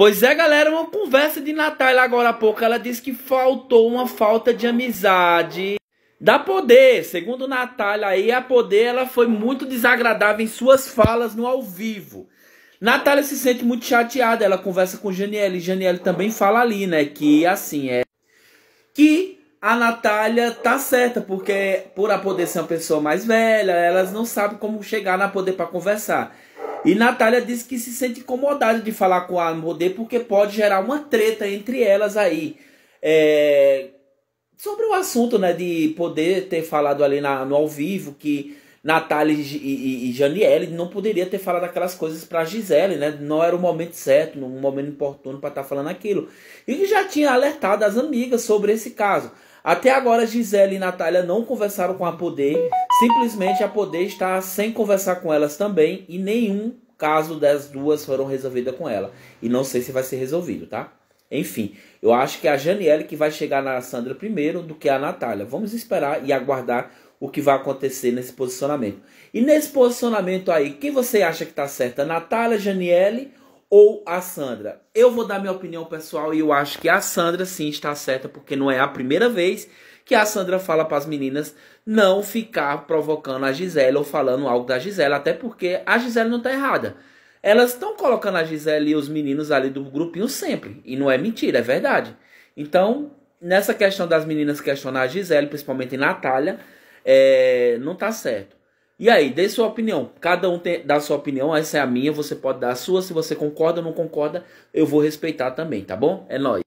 Pois é, galera, uma conversa de Natália agora há pouco. Ela disse que faltou uma falta de amizade. Da Poder, segundo Natália aí, a Poder ela foi muito desagradável em suas falas no ao vivo. Natália se sente muito chateada, ela conversa com Janiele, e Janiele também fala ali, né, que assim, é... Que a Natália tá certa, porque por a Poder ser uma pessoa mais velha, elas não sabem como chegar na Poder para conversar. E Natália disse que se sente incomodada de falar com a poder porque pode gerar uma treta entre elas aí. É... Sobre o assunto, né, de poder ter falado ali na, no ao vivo que Natália e, e, e Janiele não poderia ter falado aquelas coisas para Gisele, né? Não era o momento certo, um momento oportuno para estar tá falando aquilo. E que já tinha alertado as amigas sobre esse caso. Até agora, Gisele e Natália não conversaram com a Poder simplesmente a poder estar sem conversar com elas também e nenhum caso das duas foram resolvidas com ela. E não sei se vai ser resolvido, tá? Enfim, eu acho que é a Janiele que vai chegar na Sandra primeiro do que a Natália. Vamos esperar e aguardar o que vai acontecer nesse posicionamento. E nesse posicionamento aí, quem você acha que está certa Natália, Janiele ou a Sandra? Eu vou dar minha opinião pessoal e eu acho que a Sandra sim está certa, porque não é a primeira vez que a Sandra fala para as meninas não ficar provocando a Gisele ou falando algo da Gisele, até porque a Gisele não está errada. Elas estão colocando a Gisele e os meninos ali do grupinho sempre, e não é mentira, é verdade. Então, nessa questão das meninas questionar a Gisele, principalmente Natália, é, não está certo. E aí, dê sua opinião. Cada um tem, dá sua opinião, essa é a minha, você pode dar a sua. Se você concorda ou não concorda, eu vou respeitar também, tá bom? É nóis.